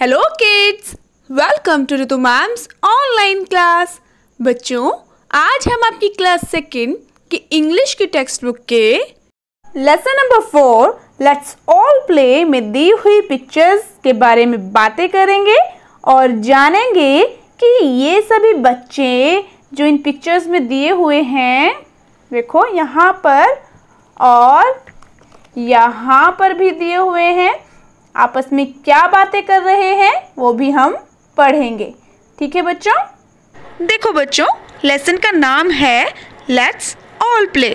hello kids welcome to Ritu ma'am's online class बच्चों आज हम आपकी क्लास सेकंड की इंग्लिश की टेक्स्ट बुक के lesson number four let's all play में दी हुई पिक्चर्स के बारे में बातें करेंगे और जानेंगे कि ये सभी बच्चे जो इन पिक्चर्स में दिए हुए हैं देखो यहाँ पर और यहाँ पर भी दिए हुए हैं आपस में क्या बातें कर रहे हैं वो भी हम पढ़ेंगे ठीक है बच्चों देखो बच्चों लेसन का नाम है let's all play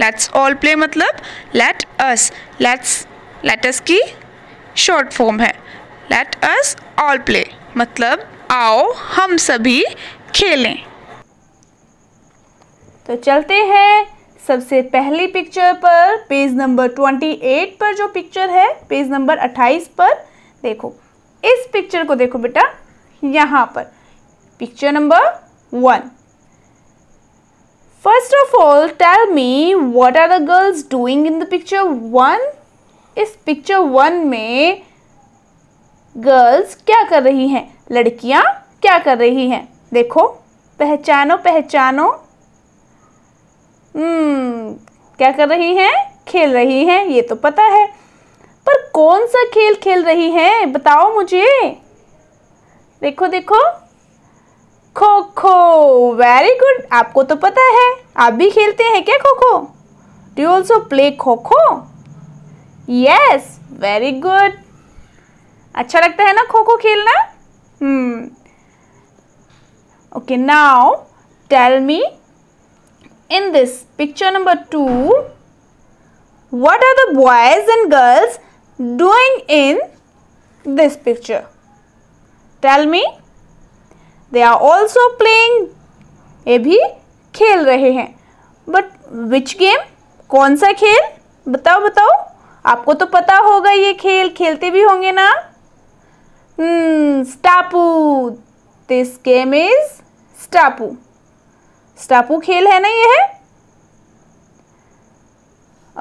let's all play मतलब लेट अस लेट्स लेटस की शॉर्ट फॉर्म है लेट अस ऑल प्ले मतलब आओ हम सभी खेलें तो चलते हैं सबसे पहली पिक्चर पर पेज नंबर 28 पर जो पिक्चर है पेज नंबर 28 पर देखो इस पिक्चर को देखो बेटा यहाँ पर picture number one first of all tell me what are the girls doing in the picture one इस पिक्चर वन में गर्ल्स क्या कर रही हैं लड़कियां क्या कर रही हैं देखो पहचानो पहचानो हम्म, क्या कर रही हैं खेल रही हैं ये तो पता है पर कौन सा खेल खेल रही हैं बताओ मुझे देखो देखो खो खो वेरी गुड आपको तो पता है आप भी खेलते हैं क्या खो खो डू ऑल्सो प्ले खो खो यस वेरी गुड अच्छा लगता है ना खो खो खेलना hmm okay now tell me in this picture number 2 what are the boys and girls doing in this picture tell me they are also playing ye bhi khel rahe hain but which game kaun sa khel batao batao aapko to pata hoga ye khel khelte bhi honge na hmm stapu this game is stapu स्टापू खेल है ना ये है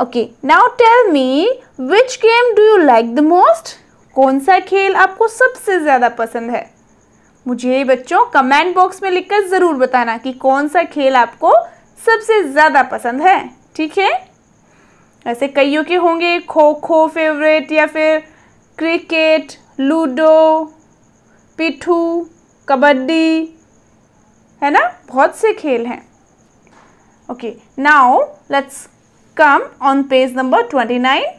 okay now tell me which game do you like the most कौन सा खेल आपको सबसे ज़्यादा पसंद है मुझे बच्चों कमेंट बॉक्स में लिखकर ज़रूर बताना कि कौन सा खेल आपको सबसे ज़्यादा पसंद है ठीक है ऐसे कईयों के होंगे खो खो फेवरेट या फिर क्रिकेट लूडो पिट्ठू कबड्डी है ना बहुत से खेल हैं okay now let's come on page number twenty nine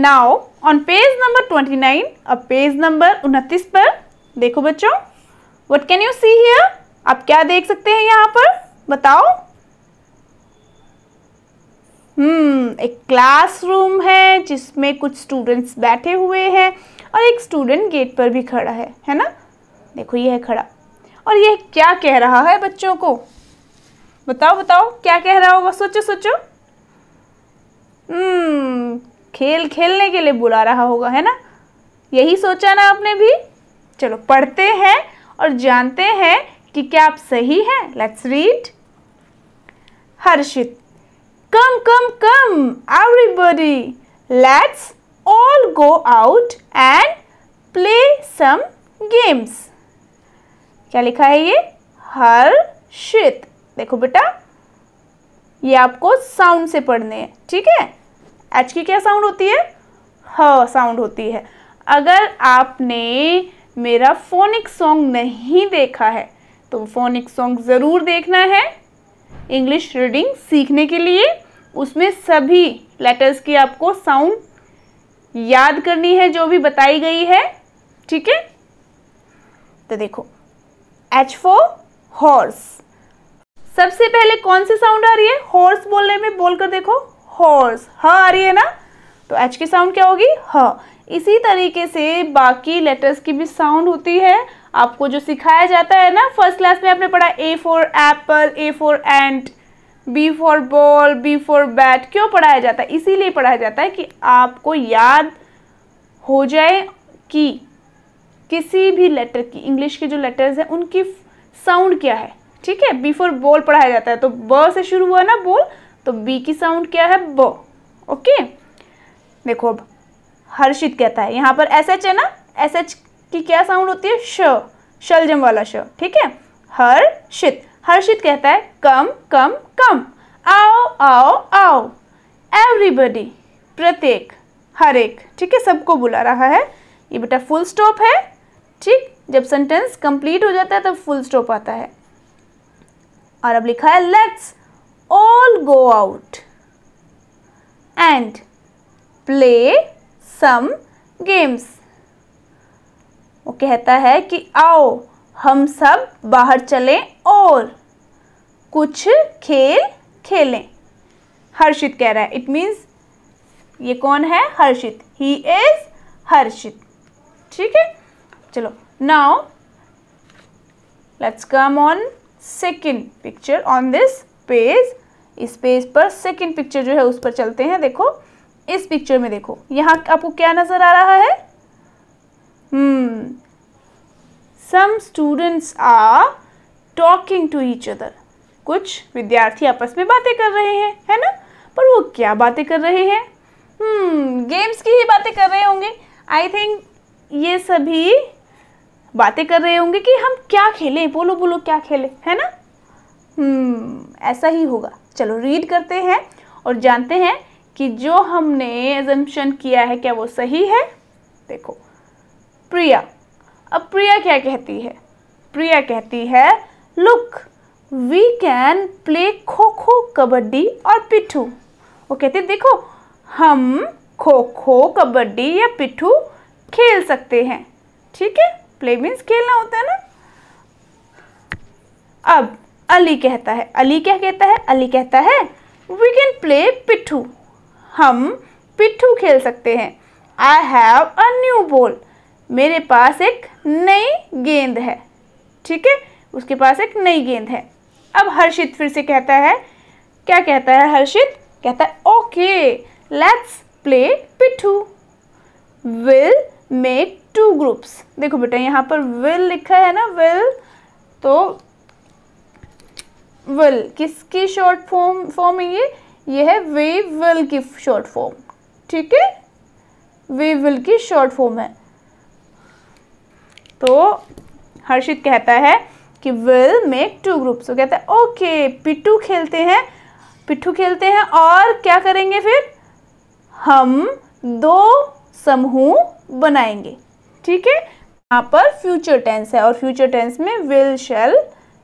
now on page number twenty nine अब पेज नंबर उनतीस पर देखो बच्चों what can you see here आप क्या देख सकते हैं यहाँ पर बताओ हम्म hmm, एक क्लासरूम है जिसमें कुछ स्टूडेंट्स बैठे हुए हैं और एक स्टूडेंट गेट पर भी खड़ा है है ना देखो ये है खड़ा और ये क्या कह रहा है बच्चों को बताओ बताओ क्या कह रहा होगा सोचो सोचो हम्म, खेल खेलने के लिए बुला रहा होगा है ना यही सोचा ना आपने भी चलो पढ़ते हैं और जानते हैं कि क्या आप सही हैं let's read Harshit come come come everybody let's all go out and play some games क्या लिखा है ये हर्षित देखो बेटा ये आपको साउंड से पढ़ने हैं ठीक है एच की क्या साउंड होती है ह साउंड होती है अगर आपने मेरा फोनिक सॉन्ग नहीं देखा है तो फोनिक सॉन्ग ज़रूर देखना है इंग्लिश रीडिंग सीखने के लिए उसमें सभी लेटर्स की आपको साउंड याद करनी है जो भी बताई गई है ठीक है तो देखो एच फोर हॉर्स सबसे पहले कौन सी साउंड आ रही है हॉर्स बोलने में बोलकर देखो हॉर्स ह आ रही है ना तो एच की साउंड क्या होगी ह इसी तरीके से बाकी लेटर्स की भी साउंड होती है आपको जो सिखाया जाता है ना फर्स्ट क्लास में आपने पढ़ा A for apple A for ant B for ball B for bat क्यों पढ़ाया जाता है इसीलिए पढ़ाया जाता है कि आपको याद हो जाए कि किसी भी लेटर की इंग्लिश के जो लेटर्स हैं उनकी साउंड क्या है ठीक है बिफोर बॉल पढ़ाया जाता है तो ब से शुरू हुआ ना बॉल तो बी की साउंड क्या है ब ओके देखो अब हर्षित कहता है यहाँ पर एस एच है ना एस एच की क्या साउंड होती है श शलजम वाला श ठीक है हर्षित हर्षित कहता है कम कम कम आओ आओ आओ एवरीबडी प्रत्येक हर एक ठीक है सबको बुला रहा है ये बेटा फुल स्टॉप है ठीक जब सेंटेंस कंप्लीट हो जाता है तब फुल स्टॉप आता है और अब लिखा है let's all go out and play some games वो कहता है कि आओ हम सब बाहर चलें और कुछ खेल खेलें हर्षित कह रहा है इट मीन्स ये कौन है हर्षित ही इज़ हर्षित ठीक है चलो now let's come on second picture on this page इस पेज पर सेकेंड पिक्चर जो है उस पर चलते हैं देखो इस पिक्चर में देखो यहाँ आपको क्या नज़र आ रहा है hmm some students are talking to each other कुछ विद्यार्थी आपस में बातें कर रहे हैं है ना पर वो क्या बातें कर रहे हैं गेम्स hmm, की ही बातें कर रहे होंगे आई थिंक ये सभी बातें कर रहे होंगे कि हम क्या खेलें बोलो बोलो क्या खेलें है ना हम्म, ऐसा ही होगा चलो रीड करते हैं और जानते हैं कि जो हमने एजम्पन किया है क्या वो सही है देखो प्रिया अब प्रिया क्या कहती है प्रिया कहती है लुक वी कैन प्ले खो खो कबड्डी और पिट्ठू वो कहते देखो हम खो खो कबड्डी या पिट्ठू खेल सकते हैं ठीक है प्ले मीन्स खेलना होता है ना अब अली कहता है अली क्या कहता है अली कहता है वी कैन प्ले पिट्ठू हम पिट्ठू खेल सकते हैं I have a new ball मेरे पास एक नई गेंद है ठीक है उसके पास एक नई गेंद है अब हर्षित फिर से कहता है क्या कहता है हर्षित कहता है okay let's play pitthu will make two groups देखो बेटा यहाँ पर विल लिखा है ना विल तो विल किसकी शॉर्ट फॉर्म फॉर्म है ये ये है वे विल की शॉर्ट फॉर्म ठीक है वे विल की शॉर्ट फॉर्म है तो हर्षित कहता है कि विल मेक टू ग्रुप्स तो कहता है ओके पिट्टू खेलते हैं पिट्ठू खेलते हैं और क्या करेंगे फिर हम दो समूह बनाएंगे ठीक है यहाँ पर फ्यूचर टेंस है और फ्यूचर टेंस में विल शेल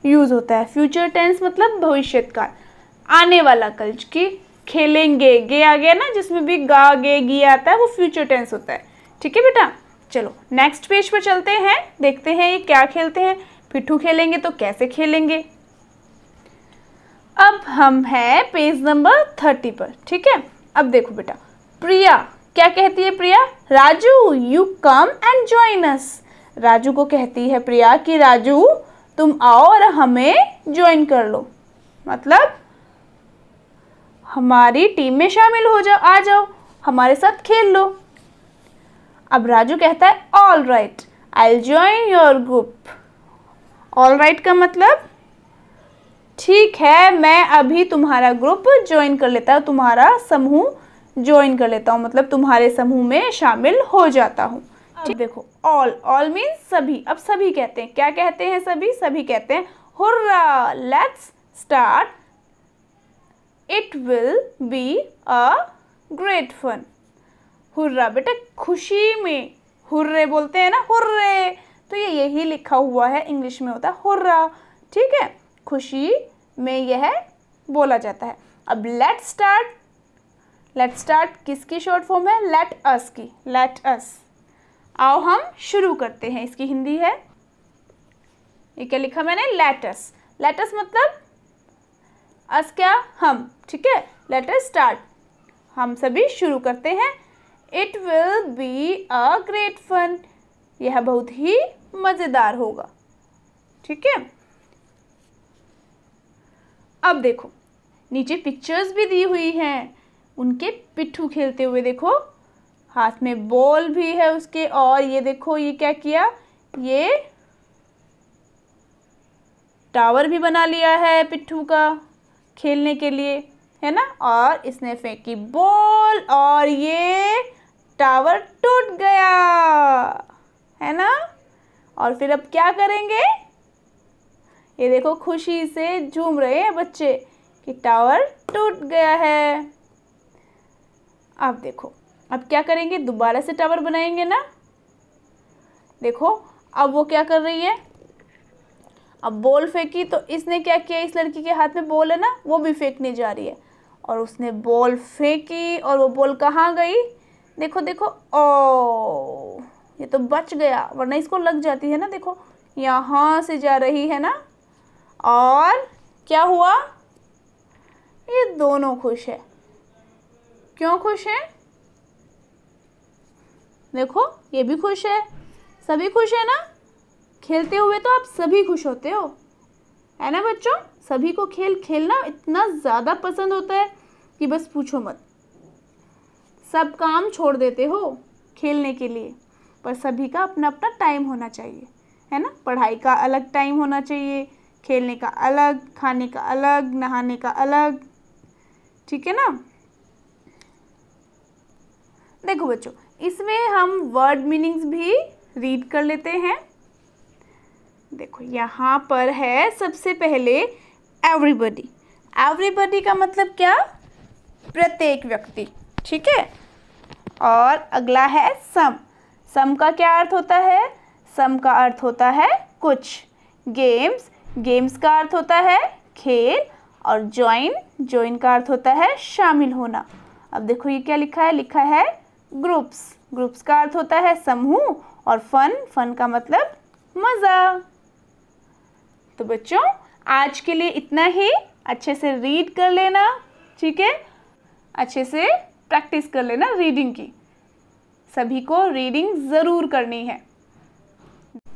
यूज होता है फ्यूचर टेंस मतलब भविष्य भविष्यकाल आने वाला कल कि खेलेंगे गे आ गया ना जिसमें भी गा गे गी आता है वो फ्यूचर टेंस होता है ठीक है बेटा चलो नेक्स्ट पेज पर चलते हैं देखते हैं ये क्या खेलते हैं पिट्ठू खेलेंगे तो कैसे खेलेंगे अब हम हैं पेज नंबर थर्टी पर ठीक है अब देखो बेटा प्रिया क्या कहती है Priya Raju you come and join us Raju को कहती है प्रिया कि राजू तुम आओ और हमें ज्वाइन कर लो मतलब हमारी टीम में शामिल हो जाओ आ जाओ हमारे साथ खेल लो अब राजू कहता है all right I join your group all right का मतलब ठीक है मैं अभी तुम्हारा ग्रुप ज्वाइन कर लेता हूँ तुम्हारा समूह ज्वाइन कर लेता हूँ मतलब तुम्हारे समूह में शामिल हो जाता हूँ देखो ऑल ऑल मीन्स सभी अब सभी कहते हैं क्या कहते हैं सभी सभी कहते हैं hurrah let's start it will be a great fun hurrah बेटा खुशी में हुर्रे बोलते हैं ना हुर्रे तो ये यही लिखा हुआ है इंग्लिश में होता है हुर्रा ठीक है खुशी में यह बोला जाता है अब लेट्स स्टार्ट लेट स्टार्ट किसकी शॉर्ट फॉर्म है लेट अस की लेट अस आओ हम शुरू करते हैं इसकी हिंदी है ये क्या लिखा मैंने लेटस लेटस मतलब अस क्या हम ठीक है लेटस स्टार्ट हम सभी शुरू करते हैं it will be a great fun यह बहुत ही मज़ेदार होगा ठीक है अब देखो नीचे पिक्चर्स भी दी हुई हैं उनके पिट्ठू खेलते हुए देखो हाथ में बॉल भी है उसके और ये देखो ये क्या किया ये टावर भी बना लिया है पिट्ठू का खेलने के लिए है ना और इसने फेंकी बॉल और ये टावर टूट गया है ना और फिर अब क्या करेंगे ये देखो खुशी से झूम रहे हैं बच्चे कि टावर टूट गया है अब देखो अब क्या करेंगे दोबारा से टावर बनाएंगे ना देखो अब वो क्या कर रही है अब बॉल फेंकी तो इसने क्या किया इस लड़की के हाथ में बॉल है ना वो भी फेंकने जा रही है और उसने बॉल फेंकी और वो बॉल कहाँ गई देखो देखो ओ ये तो बच गया वरना इसको लग जाती है ना देखो यहाँ से जा रही है ना और क्या हुआ ये दोनों खुश है क्यों खुश हैं देखो ये भी खुश है सभी खुश है ना खेलते हुए तो आप सभी खुश होते हो है ना बच्चों सभी को खेल खेलना इतना ज़्यादा पसंद होता है कि बस पूछो मत सब काम छोड़ देते हो खेलने के लिए पर सभी का अपना अपना टाइम होना चाहिए है ना पढ़ाई का अलग टाइम होना चाहिए खेलने का अलग खाने का अलग नहाने का अलग ठीक है ना देखो बच्चों इसमें हम वर्ड मीनिंग्स भी रीड कर लेते हैं देखो यहाँ पर है सबसे पहले एवरीबडी एवरीबडी का मतलब क्या प्रत्येक व्यक्ति ठीक है और अगला है सम सम का क्या अर्थ होता है सम का अर्थ होता है कुछ गेम्स गेम्स का अर्थ होता है खेल और ज्वाइन ज्वाइन का अर्थ होता है शामिल होना अब देखो ये क्या लिखा है लिखा है ग्रुप्स ग्रुप्स का अर्थ होता है समूह और फन फन का मतलब मज़ा तो बच्चों आज के लिए इतना ही अच्छे से रीड कर लेना ठीक है अच्छे से प्रैक्टिस कर लेना रीडिंग की सभी को रीडिंग ज़रूर करनी है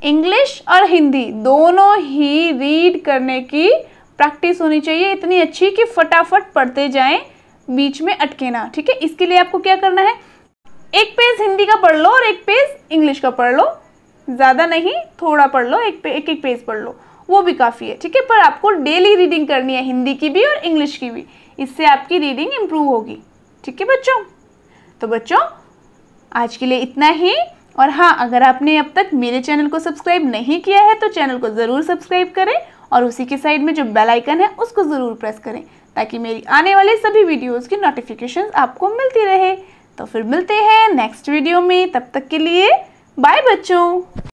इंग्लिश और हिंदी दोनों ही रीड करने की प्रैक्टिस होनी चाहिए इतनी अच्छी कि फटाफट पढ़ते जाएं बीच में अटके ना ठीक है इसके लिए आपको क्या करना है एक पेज हिंदी का पढ़ लो और एक पेज इंग्लिश का पढ़ लो ज़्यादा नहीं थोड़ा पढ़ लो एक पे, एक एक पेज पढ़ लो वो भी काफ़ी है ठीक है पर आपको डेली रीडिंग करनी है हिंदी की भी और इंग्लिश की भी इससे आपकी रीडिंग इम्प्रूव होगी ठीक है बच्चों तो बच्चों आज के लिए इतना ही और हाँ अगर आपने अब तक मेरे चैनल को सब्सक्राइब नहीं किया है तो चैनल को ज़रूर सब्सक्राइब करें और उसी के साइड में जो बेल आइकन है उसको ज़रूर प्रेस करें ताकि मेरी आने वाले सभी वीडियोज़ की नोटिफिकेशन आपको मिलती रहे तो फिर मिलते हैं नेक्स्ट वीडियो में तब तक के लिए बाय बच्चों